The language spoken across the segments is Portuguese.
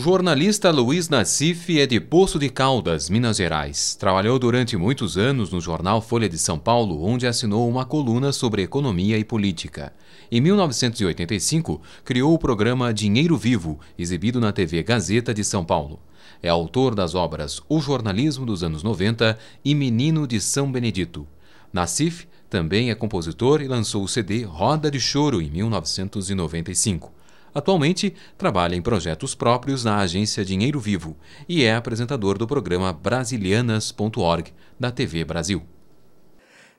O jornalista Luiz Nassif é de Poço de Caldas, Minas Gerais. Trabalhou durante muitos anos no jornal Folha de São Paulo, onde assinou uma coluna sobre economia e política. Em 1985, criou o programa Dinheiro Vivo, exibido na TV Gazeta de São Paulo. É autor das obras O Jornalismo dos Anos 90 e Menino de São Benedito. Nassif também é compositor e lançou o CD Roda de Choro em 1995. Atualmente, trabalha em projetos próprios na agência Dinheiro Vivo e é apresentador do programa brasilianas.org da TV Brasil.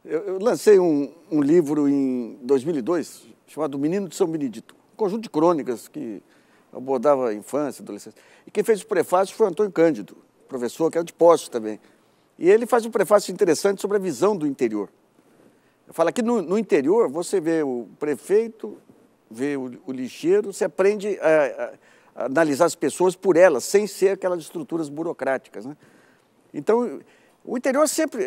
Eu, eu lancei um, um, livro em 2002 chamado Menino de São Benedito, um conjunto de crônicas que abordava a infância, adolescência. E quem fez o prefácio foi Antônio Cândido, professor que era é de posse também. E ele faz um prefácio interessante sobre a visão do interior. Fala que no, no interior você vê o prefeito, ver o, o lixeiro, você aprende a, a, a, analisar as pessoas por elas, sem ser aquelas estruturas burocráticas. Né? Então, o interior sempre.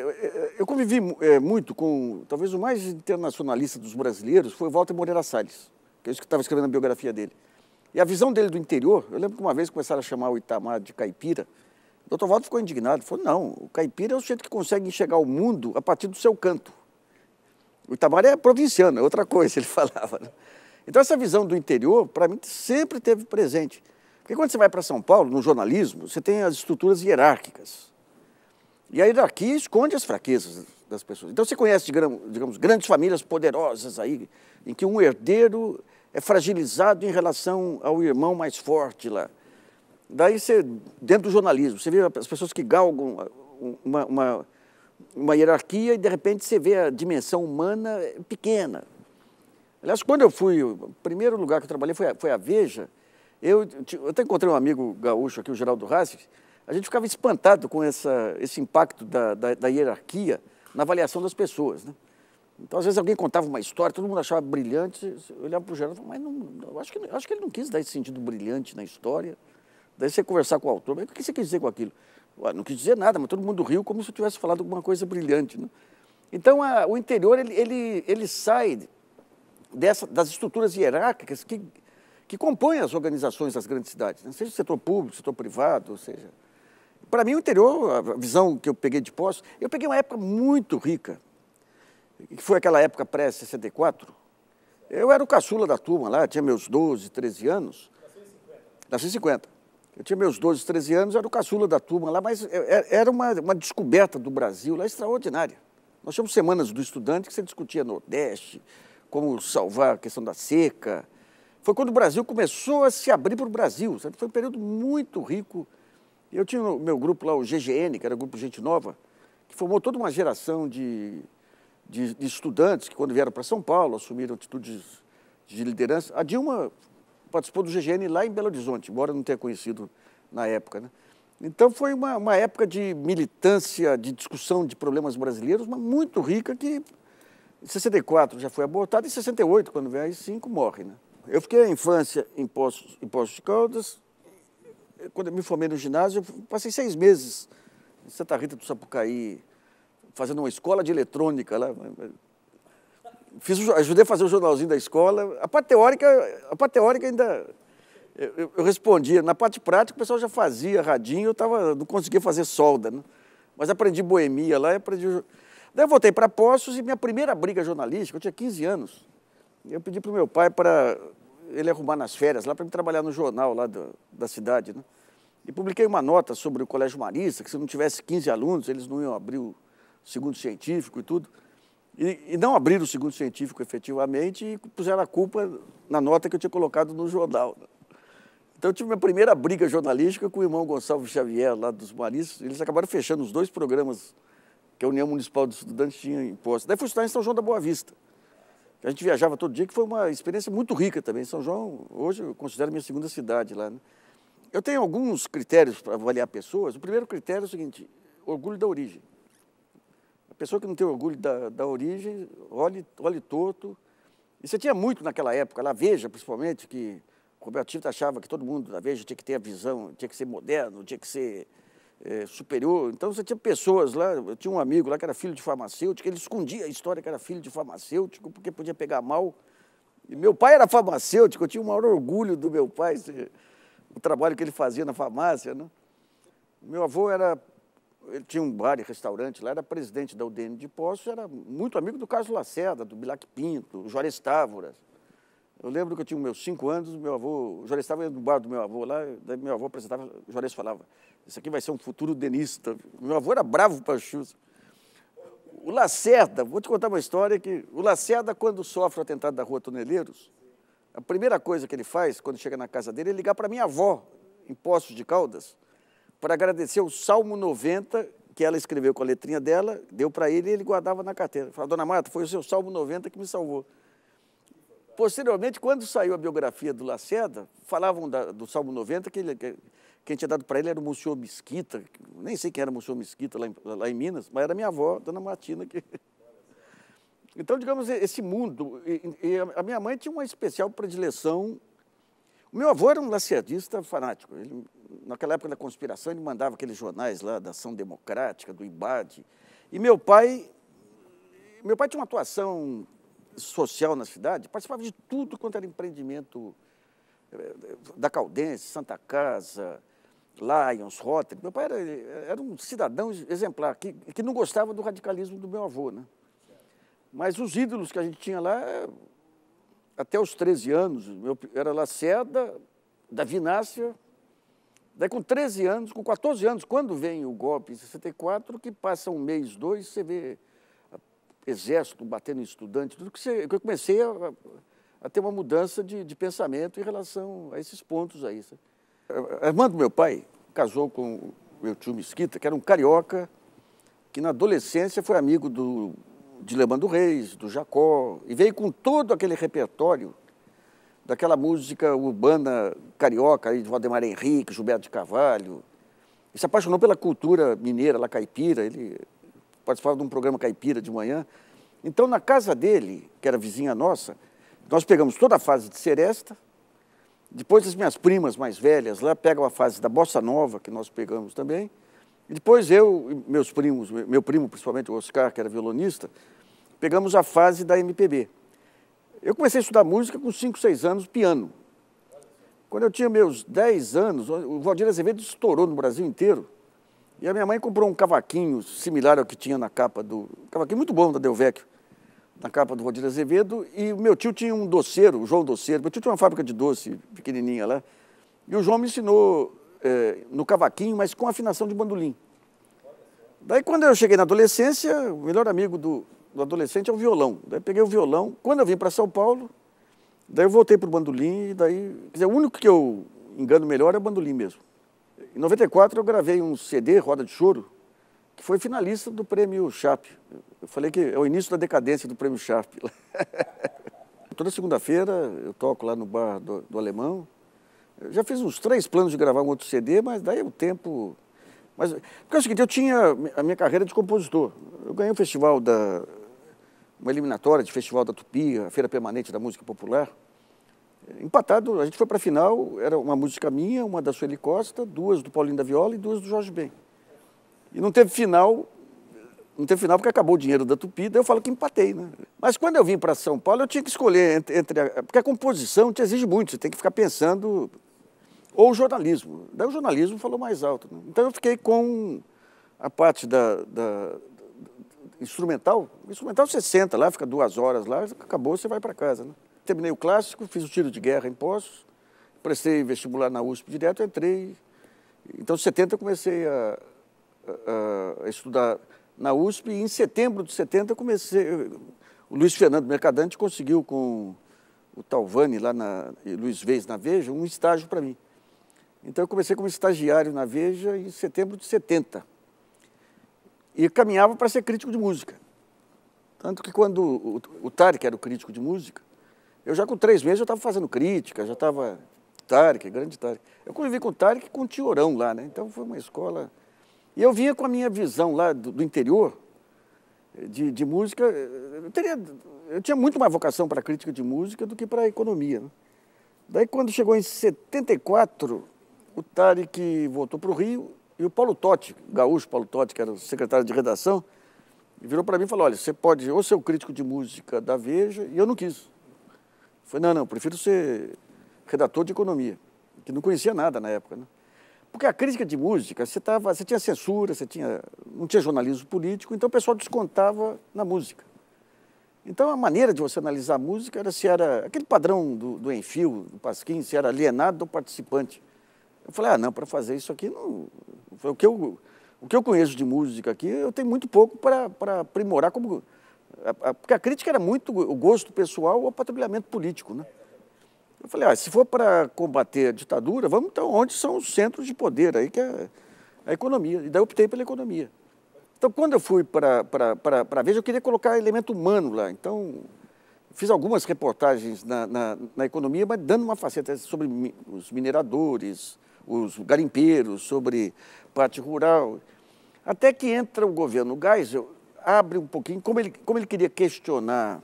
Eu convivi é, muito com. Talvez o mais internacionalista dos brasileiros foi Walter Moreira Salles, que é isso que estava escrevendo na biografia dele. E a visão dele do interior, eu lembro que uma vez começaram a chamar o Itamar de caipira. O doutor Walter ficou indignado. Falou: não, o caipira é o jeito que consegue enxergar o mundo a partir do seu canto. O Itamar é provinciano, é outra coisa, ele falava. Né? Então, essa visão do interior, para mim, sempre teve presente. Porque quando você vai para São Paulo, no jornalismo, você tem as estruturas hierárquicas. E a hierarquia esconde as fraquezas das pessoas. Então, você conhece, digamos, grandes famílias poderosas aí, em que um herdeiro é fragilizado em relação ao irmão mais forte lá. Daí você, dentro do jornalismo, você vê as pessoas que galgam uma, uma, uma hierarquia e de repente você vê a dimensão humana pequena. Aliás, quando eu fui, o primeiro lugar que eu trabalhei foi a, foi a Veja. Eu, eu até encontrei um amigo gaúcho aqui, o Geraldo Rassi, a gente ficava espantado com essa, esse impacto da, da, da hierarquia na avaliação das pessoas. Né? Então, às vezes, alguém contava uma história, todo mundo achava brilhante, eu olhava para o Geraldo e falava, mas não, eu acho, que, eu acho que ele não quis dar esse sentido brilhante na história. Daí você conversar com o autor, mas o que você quis dizer com aquilo? não quis dizer nada, mas todo mundo riu como se eu tivesse falado alguma coisa brilhante. Né? Então, a, o interior, ele, ele, ele sai dessa, das estruturas hierárquicas que, que compõem as organizações das grandes cidades, né? seja setor público, setor privado, ou seja. Para mim, o interior, a visão que eu peguei de posse, eu peguei uma época muito rica, que foi aquela época pré-64. Eu era o caçula da turma lá, tinha meus 12, 13 anos. da 150. Eu tinha meus 12, 13 anos, era o caçula da turma lá, mas é, era uma, uma descoberta do Brasil lá extraordinária. Nós tínhamos semanas do estudante que você discutia Nordeste, como salvar a questão da seca. Foi quando o Brasil começou a se abrir para o Brasil, sabe? Foi um período muito rico. Eu tinha o meu grupo lá, o GGN, que era o Grupo Gente Nova, que formou toda uma geração de, de, de estudantes que, quando vieram para São Paulo, assumiram atitudes de liderança. A Dilma participou do GGN lá em Belo Horizonte, embora não tenha conhecido na época. Né? Então foi uma, uma época de militância, de discussão de problemas brasileiros, mas muito rica que em 64 já foi abortado, em 68, quando vem aí, 5 morre. Né? Eu fiquei a infância em Poços, em Poços de Caldas. Quando eu me formei no ginásio, passei seis meses em Santa Rita do Sapucaí, fazendo uma escola de eletrônica lá. Fiz, ajudei a fazer o jornalzinho da escola. A parte teórica, a parte teórica ainda eu, eu, respondia. Na parte prática, o pessoal já fazia radinho, eu tava, não conseguia fazer solda. Né? Mas aprendi boemia lá e aprendi Daí eu voltei para Poços e minha primeira briga jornalística, eu tinha 15 anos, eu pedi para o meu pai para ele arrumar nas férias lá para me trabalhar no jornal lá da, da cidade. Né? E publiquei uma nota sobre o Colégio Marista, que se não tivesse 15 alunos, eles não iam abrir o segundo científico e tudo. E, e não abriram o segundo científico efetivamente e puseram a culpa na nota que eu tinha colocado no jornal. Né? Então eu tive minha primeira briga jornalística com o irmão Gonçalves Xavier, lá dos Maristas. Eles acabaram fechando os dois programas que a União Municipal dos Estudantes tinha imposto. Daí fui estudar em São João da Boa Vista. A gente viajava todo dia, que foi uma experiência muito rica também. São João, hoje, eu considero minha segunda cidade lá. Né? Eu tenho alguns critérios para avaliar pessoas. O primeiro critério é o seguinte: orgulho da origem. A pessoa que não tem orgulho da, da origem, olhe, olhe torto. E você tinha muito naquela época, lá Veja, principalmente, que o Roberto Tito achava que todo mundo da Veja tinha que ter a visão, tinha que ser moderno, tinha que ser é, superior. Então você tinha pessoas lá, eu tinha um amigo lá que era filho de farmacêutico, ele escondia a história que era filho de farmacêutico, porque podia pegar mal. E meu pai era farmacêutico, eu tinha o maior orgulho do meu pai, o trabalho que ele fazia na farmácia. Né? Meu avô era, ele tinha um bar e restaurante lá, era presidente da UDN de Poços, era muito amigo do Carlos Lacerda, do Bilac Pinto, Juarez Távoras. Eu lembro que eu tinha meus cinco anos, meu avô, o Juarez estava no bar do meu avô lá, daí meu avô apresentava, o Juarez falava, isso aqui vai ser um futuro denista. Meu avô era bravo para chus. O Lacerda, vou te contar uma história que o Lacerda, quando sofre o atentado da rua Toneleiros, a primeira coisa que ele faz, quando chega na casa dele, é ligar para minha avó, em Poços de Caldas, para agradecer o Salmo 90, que ela escreveu com a letrinha dela, deu para ele e ele guardava na carteira. Fala, dona Marta, foi o seu Salmo 90 que me salvou. Posteriormente, quando saiu a biografia do Lacerda, falavam da, do Salmo 90 que, ele, que quem tinha dado para ele era o Monsenhor Mesquita, nem sei quem era o Monsenhor Mesquita lá em, lá em, Minas, mas era minha avó, Dona Martina. Que... Então, digamos, esse mundo. E, e a minha mãe tinha uma especial predileção. O meu avô era um lacerdista fanático. Ele, naquela época da conspiração, ele mandava aqueles jornais lá da Ação Democrática, do IBAD. E meu pai. Meu pai tinha uma atuação social na cidade, participava de tudo quanto era empreendimento eh, eh, da Caldense, Santa Casa, Lions, Rotary. Meu pai era, era um cidadão exemplar, que, que não gostava do radicalismo do meu avô. Né? Mas os ídolos que a gente tinha lá, até os 13 anos, meu era Lacerda, da Nácia. Daí com 13 anos, com 14 anos, quando vem o golpe em 64, que passa um mês, dois, você vê exército batendo em estudante, tudo que você, eu comecei a, a ter uma mudança de, de, pensamento em relação a esses pontos aí. A irmã do meu pai casou com o meu tio Mesquita, que era um carioca que na adolescência foi amigo do, de Lemando Reis, do Jacó, e veio com todo aquele repertório daquela música urbana carioca, aí, de Valdemar Henrique, Gilberto de Carvalho, e se apaixonou pela cultura mineira, lá caipira, ele participava de um programa caipira de manhã. Então, na casa dele, que era vizinha nossa, nós pegamos toda a fase de Seresta, depois as minhas primas mais velhas lá pegam a fase da Bossa Nova, que nós pegamos também, e depois eu e meus primos, meu primo principalmente, o Oscar, que era violonista, pegamos a fase da MPB. Eu comecei a estudar música com 5, 6 anos, piano. Quando eu tinha meus 10 anos, o Valdir Azevedo estourou no Brasil inteiro. E a minha mãe comprou um cavaquinho similar ao que tinha na capa do. Um cavaquinho muito bom da Delvecchio, na capa do Rodrigo Azevedo. E o meu tio tinha um doceiro, o João Doceiro. Meu tio tinha uma fábrica de doce pequenininha lá. E o João me ensinou é, no cavaquinho, mas com afinação de bandolim. Daí, quando eu cheguei na adolescência, o melhor amigo do, do adolescente é o violão. Daí, peguei o violão. Quando eu vim para São Paulo, daí eu voltei para o bandolim. E daí, quer dizer, o único que eu engano melhor é o bandolim mesmo. Em 94 eu gravei um CD, Roda de Choro, que foi finalista do Prêmio Chap. Eu falei que é o início da decadência do Prêmio Chap. Toda segunda-feira eu toco lá no bar do, do Alemão. Eu já fiz uns três planos de gravar um outro CD, mas daí o tempo... Mas, porque é o seguinte, eu tinha a minha carreira de compositor. Eu ganhei um festival da... Uma eliminatória de festival da Tupi, a Feira Permanente da Música Popular empatado, a gente foi para a final, era uma música minha, uma da Sueli Costa, duas do Paulinho da Viola e duas do Jorge Ben. E não teve final, não teve final porque acabou o dinheiro da Tupi, daí eu falo que empatei, né? Mas quando eu vim para São Paulo, eu tinha que escolher entre, entre a, porque a composição te exige muito, você tem que ficar pensando ou o jornalismo. Daí o jornalismo falou mais alto. Né? Então eu fiquei com a parte da, da, da instrumental. O instrumental você senta lá, fica duas horas lá, acabou, você vai para casa, né? terminei o clássico, fiz o tiro de guerra em Poços, prestei vestibular na USP direto, entrei. Então, em 70 eu comecei a, a, a estudar na USP e em setembro de 70 comecei. O Luiz Fernando Mercadante conseguiu com o Talvani lá na e Luiz Vez na Veja um estágio para mim. Então eu comecei como estagiário na Veja em setembro de 70. E caminhava para ser crítico de música. Tanto que quando o, o Tarek era o crítico de música, eu já com três meses eu estava fazendo crítica, já estava... Tarek, grande Tarek. Eu convivi com o Tarek e com o Tiorão lá, né? Então foi uma escola... E eu vinha com a minha visão lá do, do interior, de, de música. Eu, teria, eu tinha muito mais vocação para crítica de música do que para economia. Né? Daí, quando chegou em 74, o Tarek voltou para o Rio e o Paulo Totti, gaúcho Paulo Totti, que era o secretário de redação, virou para mim e falou: Olha, você pode ou ser o crítico de música da Veja, e eu não quis. Falei, não, não, prefiro ser redator de economia, que não conhecia nada na época. Né? Porque a crítica de música, você, tava, você tinha censura, você tinha, não tinha jornalismo político, então o pessoal descontava na música. Então a maneira de você analisar a música era se era aquele padrão do, do Enfio, do Pasquim, se era alienado ou participante. Eu falei, ah, não, para fazer isso aqui, não, foi o que eu o que eu conheço de música aqui, eu tenho muito pouco para aprimorar como, porque a crítica era muito o gosto pessoal ou o patrulhamento político, né? Eu falei, ah, se for para combater a ditadura, vamos então onde são os centros de poder, aí que é a economia. E daí eu optei pela economia. Então, quando eu fui para a Veja, eu queria colocar elemento humano lá. Então, fiz algumas reportagens na, na, na economia, mas dando uma faceta sobre os mineradores, os garimpeiros, sobre parte rural. Até que entra o governo Geisel abre um pouquinho, como ele, como ele queria questionar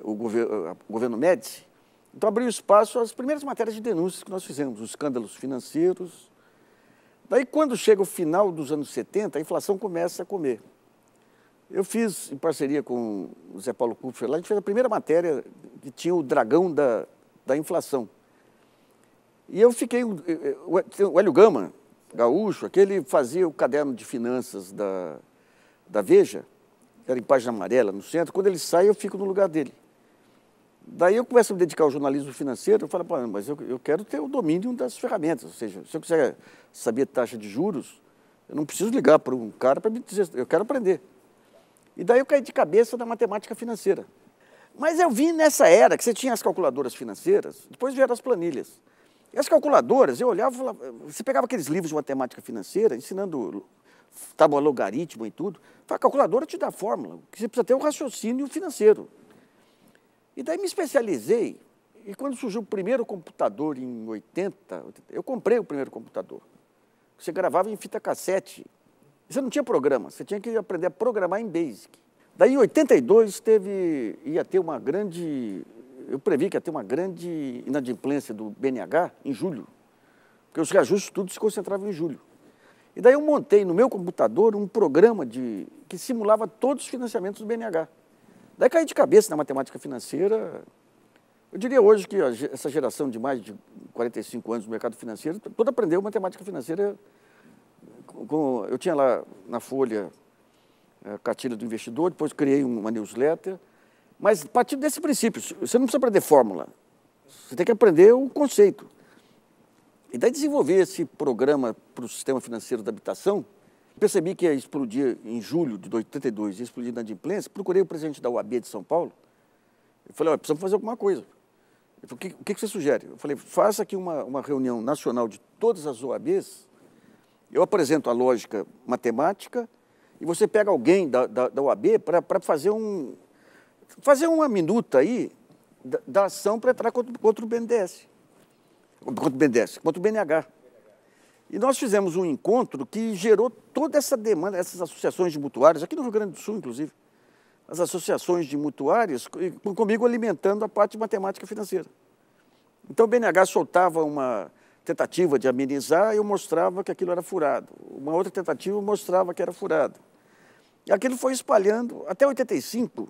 o governo, eh, o governo Médici, então abriu espaço às primeiras matérias de denúncias que nós fizemos, os escândalos financeiros. Daí, quando chega o final dos anos 70, a inflação começa a comer. Eu fiz, em parceria com o Zé Paulo Kupfer, lá a gente fez a primeira matéria que tinha o dragão da, da inflação. E eu fiquei. Eh, eh, o Hélio Gama, gaúcho, aquele fazia o caderno de finanças da, da Veja, que era em página amarela, no centro, quando ele sai, eu fico no lugar dele. Daí eu começo a me dedicar ao jornalismo financeiro, eu falo, mas eu, eu quero ter o domínio das ferramentas, ou seja, se eu quiser saber taxa de juros, eu não preciso ligar para um cara para me dizer, eu quero aprender. E daí eu caí de cabeça na matemática financeira. Mas eu vim nessa era que você tinha as calculadoras financeiras, depois vieram as planilhas. E as calculadoras, eu olhava, você pegava aqueles livros de matemática financeira, ensinando tábua logaritmo e tudo, a calculadora te dá a fórmula, que você precisa ter um raciocínio financeiro. E daí me especializei, e quando surgiu o primeiro computador em 80, 80 eu comprei o primeiro computador. Você gravava em fita cassete, você não tinha programa, você tinha que aprender a programar em BASIC. Daí em 82 teve, ia ter uma grande, eu previ que ia ter uma grande inadimplência do BNH em julho, porque os reajustes tudo se concentravam em julho. E daí eu montei no meu computador um programa de, que simulava todos os financiamentos do BNH. Daí caí de cabeça na matemática financeira. Eu diria hoje que essa geração de mais de 45 anos no mercado financeiro, toda aprendeu matemática financeira. eu tinha lá na Folha a é, cartilha do investidor, depois criei uma newsletter. Mas partindo desse princípio, você não precisa aprender fórmula, você tem que aprender o conceito. E daí desenvolvi esse programa para o sistema financeiro da habitação. Percebi que ia explodir em julho de 82, ia explodir na adimplência. Procurei o presidente da UAB de São Paulo. Eu falei, precisamos fazer alguma coisa. Ele falou, o que, o que você sugere? Eu falei, faça aqui uma, uma reunião nacional de todas as OABs. Eu apresento a lógica matemática e você pega alguém da, da, da OAB para fazer, um, fazer uma minuta aí da, da ação para entrar contra, contra o BNDES. Contra o BNDES, contra o BNH. E nós fizemos um encontro que gerou toda essa demanda, essas associações de mutuários, aqui no Rio Grande do Sul, inclusive, as associações de mutuários, comigo alimentando a parte de matemática financeira. Então o BNH soltava uma tentativa de amenizar e eu mostrava que aquilo era furado. Uma outra tentativa mostrava que era furado. E aquilo foi espalhando até 85,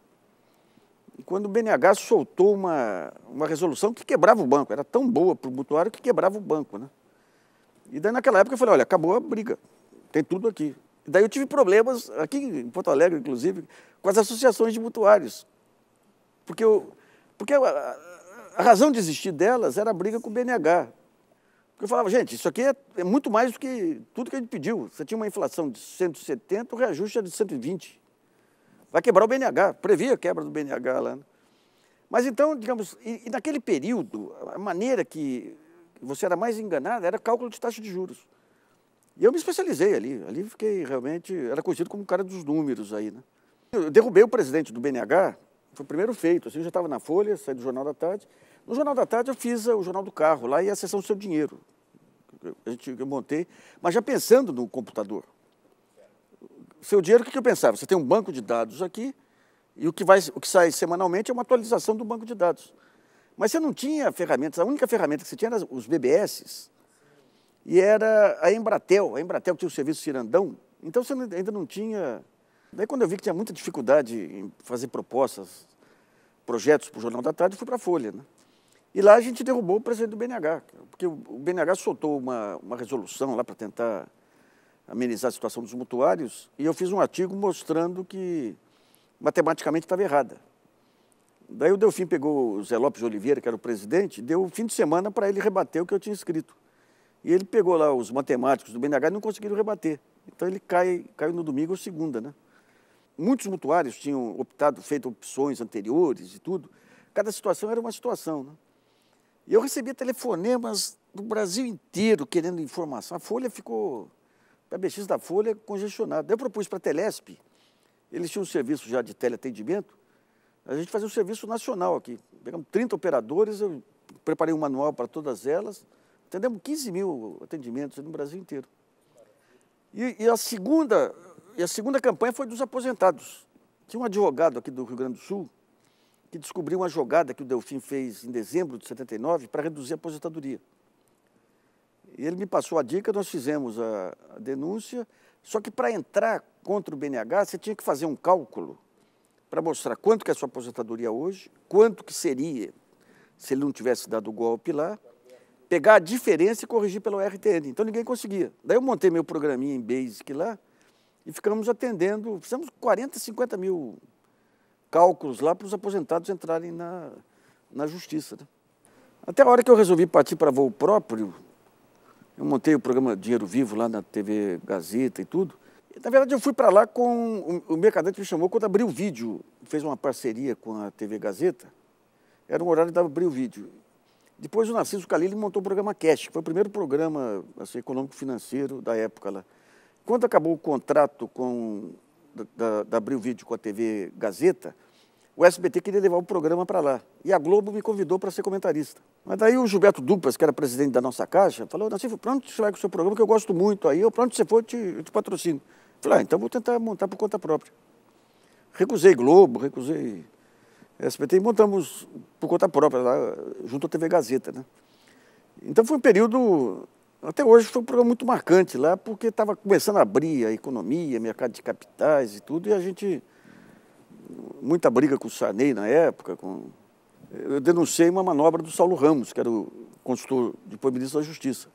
quando o BNH soltou uma, uma resolução que quebrava o banco. Era tão boa para o mutuário que quebrava o banco. Né? E daí naquela época eu falei, olha, acabou a briga, tem tudo aqui. E daí eu tive problemas, aqui em Porto Alegre, inclusive, com as associações de mutuários. Porque, eu, porque a, a razão de existir delas era a briga com o BNH. Porque eu falava, gente, isso aqui é, é muito mais do que tudo que a gente pediu. Você tinha uma inflação de 170, o reajuste era de 120. Vai quebrar o BNH, previa a quebra do BNH lá. Né? Mas então, digamos, e, e naquele período, a maneira que você era mais enganado era cálculo de taxa de juros. E eu me especializei ali, ali fiquei realmente, era conhecido como o cara dos números aí, né? Eu derrubei o presidente do BNH, foi o primeiro feito, assim, eu já estava na Folha, saí do Jornal da Tarde. No Jornal da Tarde eu fiz o Jornal do Carro lá e a sessão do Seu Dinheiro, a gente, eu montei, mas já pensando no computador, seu dinheiro, o que eu pensava? Você tem um banco de dados aqui e o que, vai, o que sai semanalmente é uma atualização do banco de dados. Mas você não tinha ferramentas, a única ferramenta que você tinha era os BBS e era a Embratel, a Embratel tinha o serviço Cirandão, então você ainda não tinha... Daí quando eu vi que tinha muita dificuldade em fazer propostas, projetos para o Jornal da Tarde, fui para a Folha. Né? E lá a gente derrubou o presidente do BNH, porque o BNH soltou uma, uma resolução lá para tentar amenizar a situação dos mutuários, e eu fiz um artigo mostrando que matematicamente estava errada. Daí o Delfim pegou o Zé Lopes de Oliveira, que era o presidente, deu um fim de semana para ele rebater o que eu tinha escrito. E ele pegou lá os matemáticos do BNH e não conseguiram rebater. Então ele cai, caiu no domingo ou segunda, né? Muitos mutuários tinham optado, feito opções anteriores e tudo. Cada situação era uma situação, né? E eu recebia telefonemas do Brasil inteiro querendo informação. A Folha ficou a BX da Folha é congestionada. Eu propus para a Telesp, eles tinham um serviço já de teleatendimento, a gente fazia um serviço nacional aqui. Pegamos 30 operadores, eu preparei um manual para todas elas, atendemos 15 mil atendimentos no Brasil inteiro. E, e, a segunda, e a segunda campanha foi dos aposentados. Tinha um advogado aqui do Rio Grande do Sul que descobriu uma jogada que o Delfim fez em dezembro de 79 para reduzir a aposentadoria. Ele me passou a dica, nós fizemos a, a denúncia, só que para entrar contra o BNH, você tinha que fazer um cálculo para mostrar quanto que é a sua aposentadoria hoje, quanto que seria se ele não tivesse dado o golpe lá, pegar a diferença e corrigir pelo RTN. Então ninguém conseguia. Daí eu montei meu programinha em Basic lá e ficamos atendendo, fizemos 40, 50 mil cálculos lá para os aposentados entrarem na, na justiça. Né? Até a hora que eu resolvi partir para voo próprio, eu montei o programa Dinheiro Vivo lá na TV Gazeta e tudo. E, na verdade, eu fui para lá com. O Mercadante me chamou quando abriu o vídeo, fez uma parceria com a TV Gazeta. Era um horário da abrir o vídeo. Depois o Narciso Calil montou o programa Cash, que foi o primeiro programa assim, econômico-financeiro da época lá. Quando acabou o contrato com, da, da, da Abril Vídeo com a TV Gazeta, o SBT queria levar o programa para lá. E a Globo me convidou para ser comentarista. Mas daí o Gilberto Dupas, que era presidente da nossa Caixa, falou, Nacife, pronto onde você vai com o seu programa, que eu gosto muito. Aí eu, pronto você for, eu te, eu te patrocino. Falei, ah, então vou tentar montar por conta própria. Recusei Globo, recusei SBT e montamos por conta própria, lá, junto à TV Gazeta. Né? Então foi um período, até hoje foi um programa muito marcante lá, porque estava começando a abrir a economia, mercado de capitais e tudo, e a gente muita briga com o Sanei na época. Com... Eu denunciei uma manobra do Saulo Ramos, que era o consultor, depois ministro da Justiça.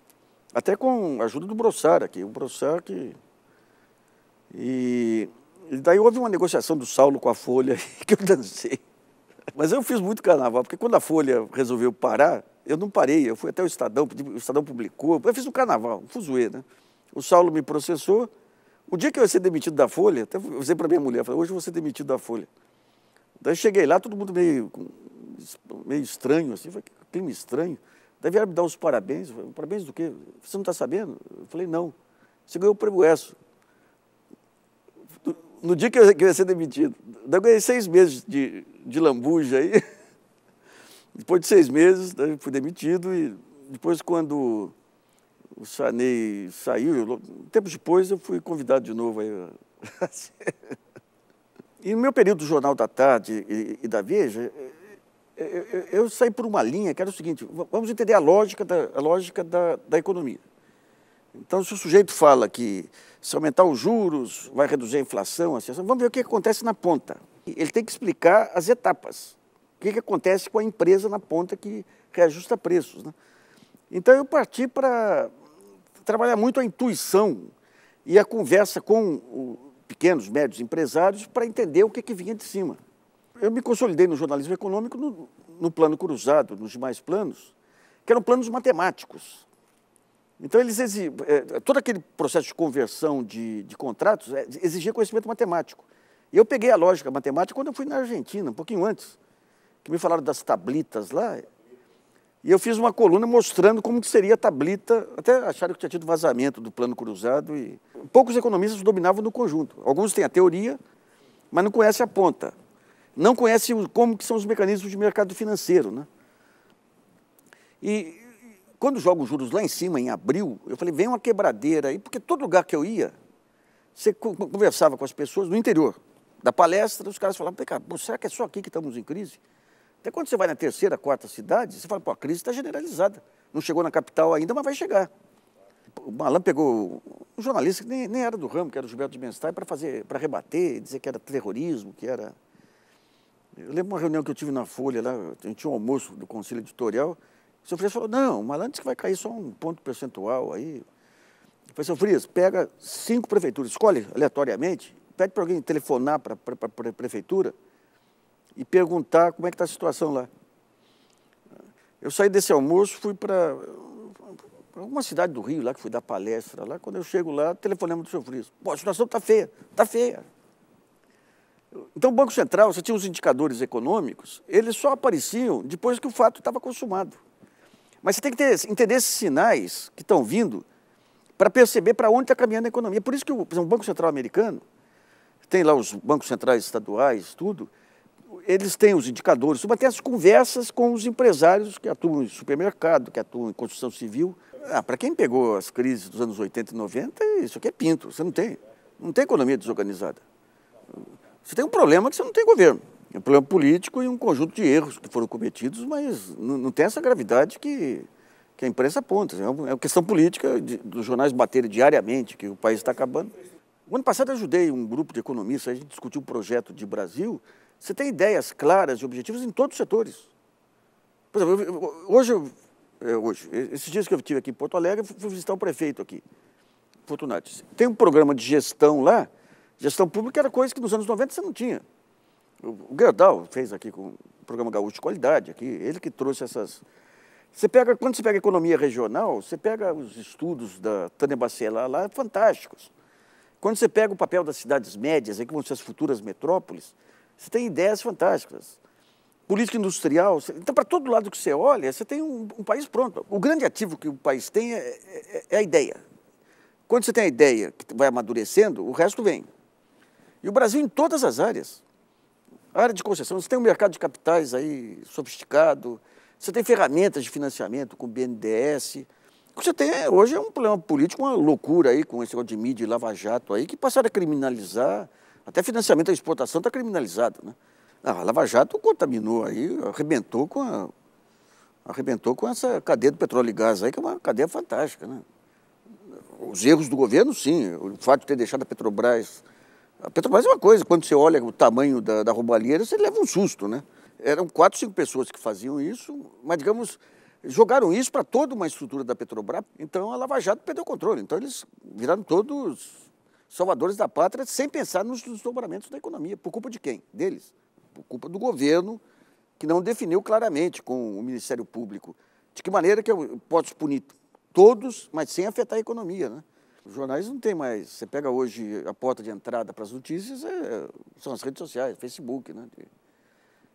Até com a ajuda do Brossar aqui, o Brossar que... E... e daí houve uma negociação do Saulo com a Folha que eu dancei. Mas eu fiz muito carnaval, porque quando a Folha resolveu parar, eu não parei, eu fui até o Estadão, o Estadão publicou, eu fiz um carnaval, um fuzuê, né? O Saulo me processou, o dia que eu ia ser demitido da Folha, até eu usei para minha mulher, falei, hoje eu vou ser demitido da Folha. Daí cheguei lá, todo mundo meio, meio estranho, assim, falei, clima estranho. Daí vieram me dar os parabéns. Falei, parabéns do quê? Você não está sabendo? Eu falei, não. Você ganhou o prêmio ESSO. No dia que eu, ia ser demitido. Daí eu ganhei seis meses de, de lambuja aí. Depois de seis meses, fui demitido e depois quando o Sanei saiu. Tempos depois eu fui convidado de novo. Aí. e no meu período do Jornal da Tarde e, e da Veja, eu, é, eu, é, é, eu, saí por uma linha que era o seguinte, vamos entender a lógica da, a lógica da, da economia. Então, se o sujeito fala que se aumentar os juros vai reduzir a inflação, assim, assim, vamos ver o que acontece na ponta. Ele tem que explicar as etapas. O que, que acontece com a empresa na ponta que reajusta preços. Né? Então, eu parti para trabalhar muito a intuição e a conversa com pequenos, médios empresários para entender o que, que vinha de cima. Eu me consolidei no jornalismo econômico no, no plano cruzado, nos demais planos, que eram planos matemáticos. Então, eles exig... É, todo aquele processo de conversão de, de contratos é, exigia conhecimento matemático. E eu peguei a lógica matemática quando eu fui na Argentina, um pouquinho antes, que me falaram das tablitas lá. E eu fiz uma coluna mostrando como que seria a tablita, até acharam que tinha tido vazamento do plano cruzado. e Poucos economistas dominavam no conjunto. Alguns têm a teoria, mas não conhecem a ponta. Não conhecem como que são os mecanismos de mercado financeiro. Né? E quando jogam os juros lá em cima, em abril, eu falei, vem uma quebradeira aí, porque todo lugar que eu ia, você conversava com as pessoas no interior da palestra, os caras falavam, será que é só aqui que estamos em crise? Até quando você vai na terceira, quarta cidade, você fala, pô, a crise está generalizada. Não chegou na capital ainda, mas vai chegar. O Malan pegou um jornalista que nem, nem era do ramo, que era o Gilberto de Menstai, para fazer, para rebater, dizer que era terrorismo, que era. Eu lembro uma reunião que eu tive na Folha lá, a gente tinha um almoço do Conselho Editorial. O senhor Frias falou, não, o Malan disse que vai cair só um ponto percentual aí. Eu falei, senhor Frias, pega cinco prefeituras, escolhe aleatoriamente, pede para alguém telefonar para a prefeitura e perguntar como é que está a situação lá. Eu saí desse almoço, fui para alguma cidade do Rio, lá que fui dar palestra lá. Quando eu chego lá, telefonema do seu Friso. Pô, a situação está feia, está feia. Então, o Banco Central, você tinha os indicadores econômicos, eles só apareciam depois que o fato estava consumado. Mas você tem que ter, entender esses sinais que estão vindo para perceber para onde está caminhando a economia. Por isso que o, exemplo, o Banco Central americano, tem lá os bancos centrais estaduais, tudo, eles têm os indicadores, mas tem as conversas com os empresários que atuam em supermercado, que atuam em construção civil. Ah, Para quem pegou as crises dos anos 80 e 90, isso aqui é pinto, você não tem. Não tem economia desorganizada. Você tem um problema que você não tem governo. É um problema político e um conjunto de erros que foram cometidos, mas não tem essa gravidade que, que a imprensa aponta. É, é uma questão política de, dos jornais baterem diariamente que o país está acabando. O ano passado eu ajudei um grupo de economistas, a gente discutiu um projeto de Brasil você tem ideias claras e objetivos em todos os setores. Por exemplo, eu, hoje, eu, é, hoje, esses dias que eu estive aqui em Porto Alegre, fui visitar o prefeito aqui, Fortunati. Tem um programa de gestão lá, gestão pública era coisa que nos anos 90 você não tinha. O Gerdau fez aqui com o programa Gaúcho de Qualidade, aqui, ele que trouxe essas. Você pega, quando você pega economia regional, você pega os estudos da Tânia Bacelar lá, fantásticos. Quando você pega o papel das cidades médias, aí, que vão ser as futuras metrópoles, você tem ideias fantásticas. Política industrial, então para todo lado que você olha, você tem um, um país pronto. O grande ativo que o país tem é, é, é a ideia. Quando você tem a ideia que vai amadurecendo, o resto vem. E o Brasil em todas as áreas. A área de concessão, você tem um mercado de capitais aí sofisticado, você tem ferramentas de financiamento com o BNDES. O que você tem é, hoje é um problema político, uma loucura aí com esse negócio de mídia e lava-jato aí, que passaram a criminalizar até financiamento da exportação está criminalizado, né? Ah, a Lava Jato contaminou aí, arrebentou com a, arrebentou com essa cadeia do petróleo e gás aí, que é uma cadeia fantástica, né? Os erros do governo, sim. O fato de ter deixado a Petrobras... A Petrobras é uma coisa, quando você olha o tamanho da, da roubalheira, você leva um susto, né? Eram quatro, cinco pessoas que faziam isso, mas, digamos, jogaram isso para toda uma estrutura da Petrobras. Então, a Lava Jato perdeu o controle. Então, eles viraram todos salvadores da pátria sem pensar nos desdobramentos da economia. Por culpa de quem? Deles. Por culpa do governo, que não definiu claramente com o Ministério Público de que maneira que eu posso punir todos, mas sem afetar a economia. Né? Os jornais não têm mais. Você pega hoje a porta de entrada para as notícias, é, são as redes sociais, Facebook. Né?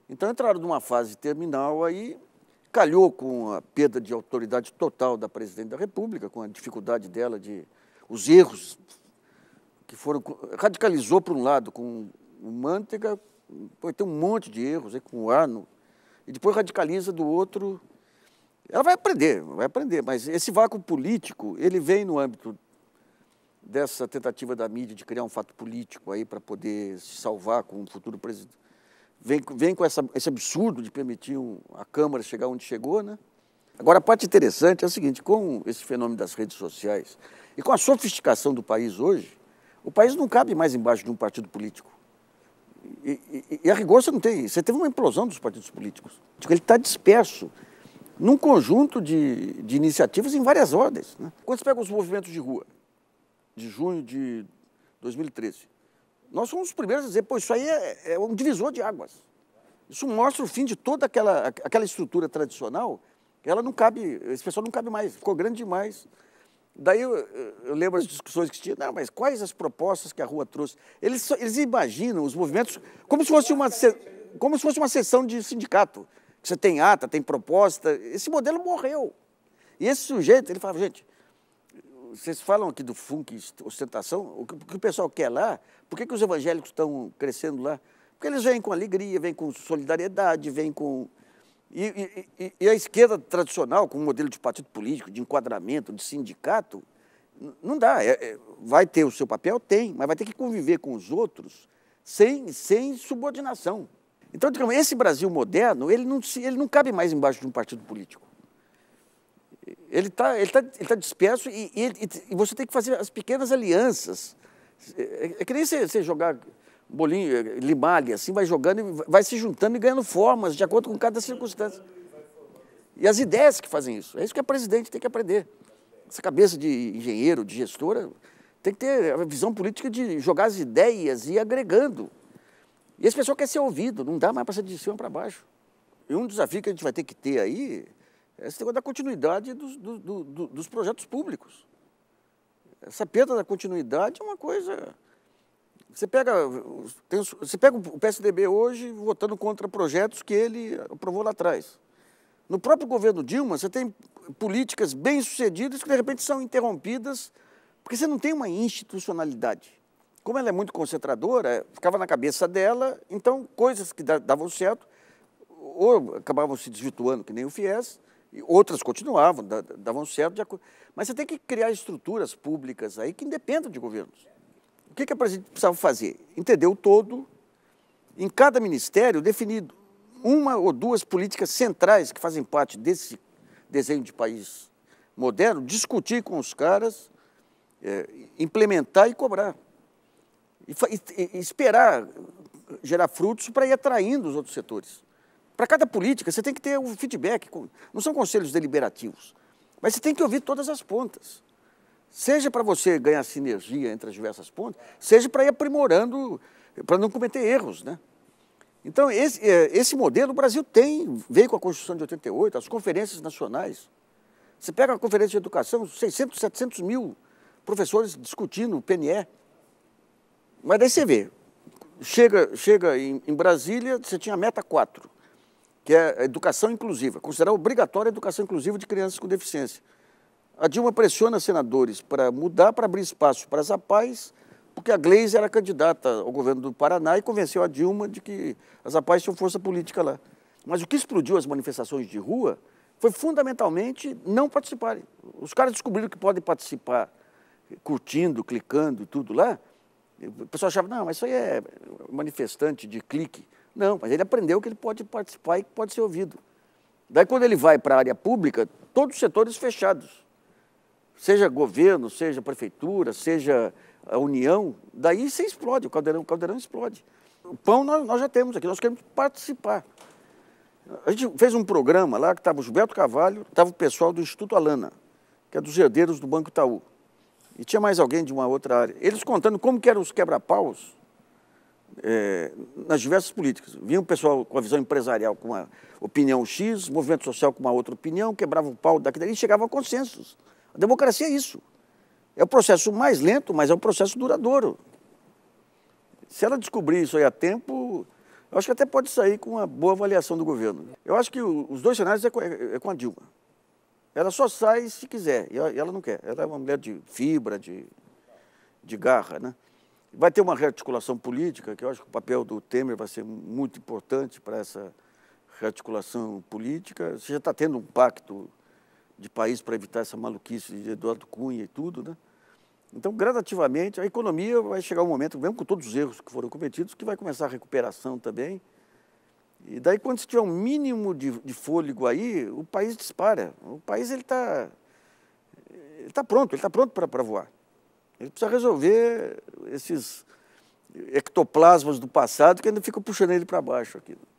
Então entraram numa fase terminal aí, calhou com a perda de autoridade total da presidente da República, com a dificuldade dela de. os erros que foram radicalizou por um lado com o Manteiga, tem um monte de erros aí com o Arno, e depois radicaliza do outro. Ela vai aprender, vai aprender, mas esse vácuo político, ele vem no âmbito dessa tentativa da mídia de criar um fato político aí para poder se salvar com um futuro presidente. Vem, vem com essa, esse absurdo de permitir um, a Câmara chegar onde chegou, né? Agora, a parte interessante é a seguinte, com esse fenômeno das redes sociais e com a sofisticação do país hoje, o país não cabe mais embaixo de um partido político. E, e, e a rigor você não tem. Você teve uma implosão dos partidos políticos. Ele está disperso num conjunto de, de iniciativas em várias ordens. Né? Quando você pega os movimentos de rua, de junho de 2013, nós fomos os primeiros a dizer, pô, isso aí é, é um divisor de águas. Isso mostra o fim de toda aquela, aquela estrutura tradicional, ela não cabe, esse pessoal não cabe mais, ficou grande demais. Daí eu, eu, lembro as discussões que tinha, não, mas quais as propostas que a rua trouxe? Eles, eles imaginam os movimentos como se, fosse uma, como se fosse uma sessão de sindicato. Você tem ata, tem proposta. Esse modelo morreu. E esse sujeito, ele falava, gente, vocês falam aqui do funk, ostentação, o que, o, que o pessoal quer lá, por que, que os evangélicos estão crescendo lá? Porque eles vêm com alegria, vêm com solidariedade, vêm com e, e, e, a esquerda tradicional, com o modelo de partido político, de enquadramento, de sindicato, não dá. É, é, vai ter o seu papel? Tem, mas vai ter que conviver com os outros sem, sem subordinação. Então, digamos, esse Brasil moderno, ele não, se, ele não cabe mais embaixo de um partido político. Ele está ele tá, ele tá disperso e, e, você tem que fazer as pequenas alianças. É, é, é que nem você jogar bolinho, eh, limalha, assim, vai jogando e vai se juntando e ganhando formas de acordo com cada circunstância. E as ideias que fazem isso. É isso que a presidente tem que aprender. Essa cabeça de engenheiro, de gestora, tem que ter a visão política de jogar as ideias e ir agregando. E esse pessoal quer ser ouvido, não dá mais para ser de cima para baixo. E um desafio que a gente vai ter que ter aí é esse negócio da continuidade dos, do, do, dos projetos públicos. Essa perda da continuidade é uma coisa você pega, tem, você pega o PSDB hoje votando contra projetos que ele aprovou lá atrás. No próprio governo Dilma, você tem políticas bem-sucedidas que, de repente, são interrompidas porque você não tem uma institucionalidade. Como ela é muito concentradora, é, ficava na cabeça dela, então coisas que davam certo ou acabavam se desvirtuando, que nem o FIES, e outras continuavam, davam certo. Mas você tem que criar estruturas públicas aí que independam de governos. O que, que a gente precisava fazer? Entender o todo, em cada ministério definir uma ou duas políticas centrais que fazem parte desse desenho de país moderno, discutir com os caras, é, implementar e cobrar. E, e, e esperar gerar frutos para ir atraindo os outros setores. Para cada política, você tem que ter um feedback. Não são conselhos deliberativos, mas você tem que ouvir todas as pontas. Seja para você ganhar sinergia entre as diversas pontes, seja para ir aprimorando, para não cometer erros, né? Então, esse, é, esse modelo o Brasil tem, veio com a Constituição de 88, as conferências nacionais. Você pega a conferência de educação, 600, 700 mil professores discutindo o PNE. Mas daí você vê, chega, chega em, em Brasília, você tinha a meta 4, que é a educação inclusiva, considerar obrigatória a educação inclusiva de crianças com deficiência. A Dilma pressiona senadores para mudar, para abrir espaço para as APAES, porque a Gleisi era candidata ao governo do Paraná e convenceu a Dilma de que as APAES tinham força política lá. Mas o que explodiu as manifestações de rua foi fundamentalmente não participarem. Os caras descobriram que podem participar curtindo, clicando e tudo lá. O pessoal achava, não, mas isso aí é manifestante de clique. Não, mas ele aprendeu que ele pode participar e que pode ser ouvido. Daí, quando ele vai para a área pública, todos os setores fechados seja governo, seja prefeitura, seja a União, daí você explode, o caldeirão, o caldeirão explode. O pão nós, nós já temos aqui, nós queremos participar. A gente fez um programa lá que estava o Gilberto Carvalho, estava o pessoal do Instituto Alana, que é dos herdeiros do Banco Itaú. E tinha mais alguém de uma outra área. Eles contando como que eram os quebra-paus é, nas diversas políticas. Vinha o pessoal com a visão empresarial com uma opinião X, movimento social com uma outra opinião, quebrava o pau daqui daí e chegava a consensos. A democracia é isso. É o processo mais lento, mas é um processo duradouro. Se ela descobrir isso aí a tempo, eu acho que até pode sair com uma boa avaliação do governo. Eu acho que os dois cenários é, é, é com a Dilma. Ela só sai se quiser, e ela não quer. Ela é uma mulher de fibra, de, de garra, né? Vai ter uma rearticulação política, que eu acho que o papel do Temer vai ser muito importante para essa rearticulação política. Você já está tendo um pacto de país para evitar essa maluquice de Eduardo Cunha e tudo, né? Então, gradativamente, a economia vai chegar um momento, mesmo com todos os erros que foram cometidos, que vai começar a recuperação também. E daí, quando se tiver um mínimo de, de fôlego aí, o país dispara. O país ele está ele tá pronto, ele está pronto para voar. Ele precisa resolver esses ectoplasmas do passado que ainda ficam puxando ele para baixo aqui.